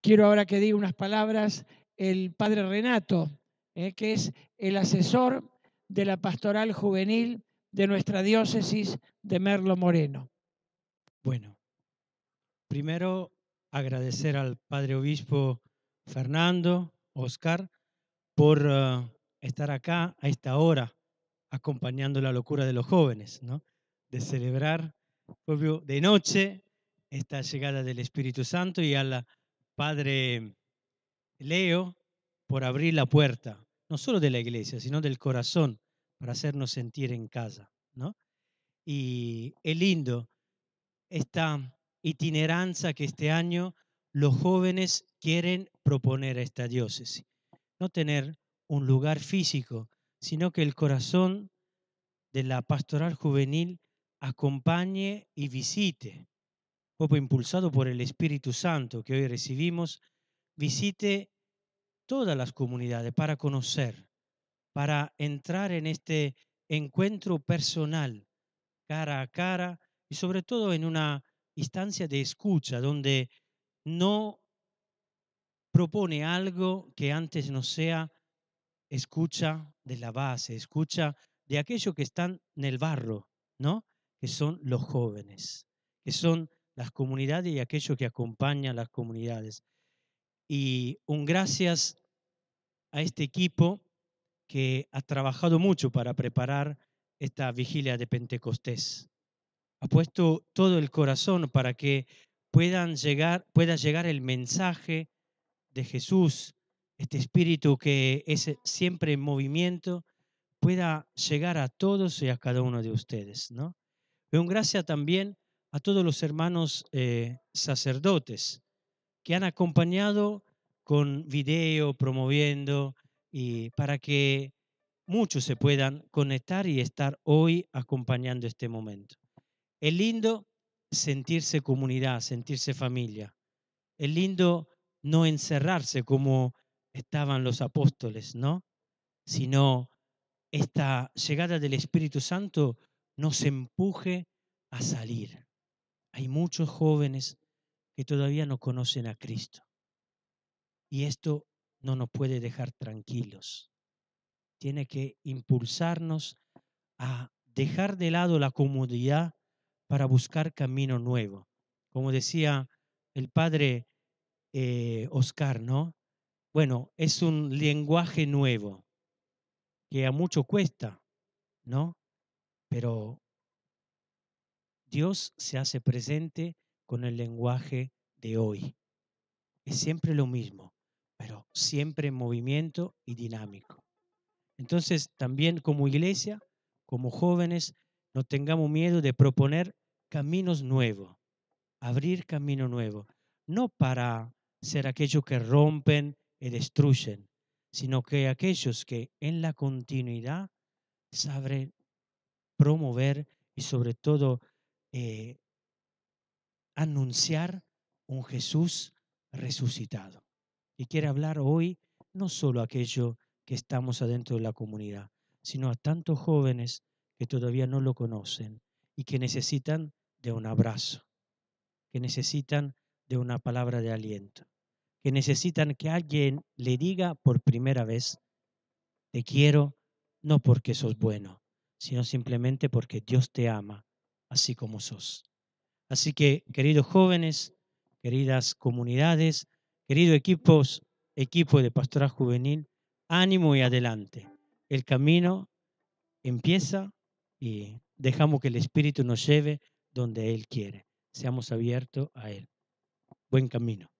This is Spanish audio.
quiero ahora que diga unas palabras el padre Renato, eh, que es el asesor de la pastoral juvenil de nuestra diócesis de Merlo Moreno. Bueno, primero agradecer al padre obispo Fernando, Oscar, por eh, estar acá a esta hora acompañando la locura de los jóvenes, ¿no? de celebrar de noche esta llegada del Espíritu Santo y a la Padre Leo por abrir la puerta, no solo de la iglesia, sino del corazón, para hacernos sentir en casa. ¿no? Y es lindo esta itineranza que este año los jóvenes quieren proponer a esta diócesis. No tener un lugar físico, sino que el corazón de la pastoral juvenil acompañe y visite impulsado por el Espíritu Santo que hoy recibimos, visite todas las comunidades para conocer, para entrar en este encuentro personal, cara a cara y sobre todo en una instancia de escucha donde no propone algo que antes no sea escucha de la base, escucha de aquellos que están en el barro, ¿no? Que son los jóvenes, que son las comunidades y aquello que acompaña a las comunidades. Y un gracias a este equipo que ha trabajado mucho para preparar esta vigilia de Pentecostés. Ha puesto todo el corazón para que puedan llegar, pueda llegar el mensaje de Jesús, este espíritu que es siempre en movimiento, pueda llegar a todos y a cada uno de ustedes. ¿no? Un gracias también a todos los hermanos eh, sacerdotes que han acompañado con video, promoviendo, y para que muchos se puedan conectar y estar hoy acompañando este momento. Es lindo sentirse comunidad, sentirse familia. Es lindo no encerrarse como estaban los apóstoles, ¿no? Sino esta llegada del Espíritu Santo nos empuje a salir, hay muchos jóvenes que todavía no conocen a Cristo. Y esto no nos puede dejar tranquilos. Tiene que impulsarnos a dejar de lado la comodidad para buscar camino nuevo. Como decía el padre eh, Oscar, ¿no? Bueno, es un lenguaje nuevo que a mucho cuesta, ¿no? Pero Dios se hace presente con el lenguaje de hoy. Es siempre lo mismo, pero siempre en movimiento y dinámico. Entonces, también como iglesia, como jóvenes, no tengamos miedo de proponer caminos nuevos, abrir camino nuevo, no para ser aquellos que rompen y destruyen, sino que aquellos que en la continuidad saben promover y sobre todo eh, anunciar un Jesús resucitado. Y quiere hablar hoy no solo a aquello que estamos adentro de la comunidad, sino a tantos jóvenes que todavía no lo conocen y que necesitan de un abrazo, que necesitan de una palabra de aliento, que necesitan que alguien le diga por primera vez, te quiero no porque sos bueno, sino simplemente porque Dios te ama así como sos. Así que, queridos jóvenes, queridas comunidades, queridos equipos, equipo de pastoral juvenil, ánimo y adelante. El camino empieza y dejamos que el Espíritu nos lleve donde Él quiere. Seamos abiertos a Él. Buen camino.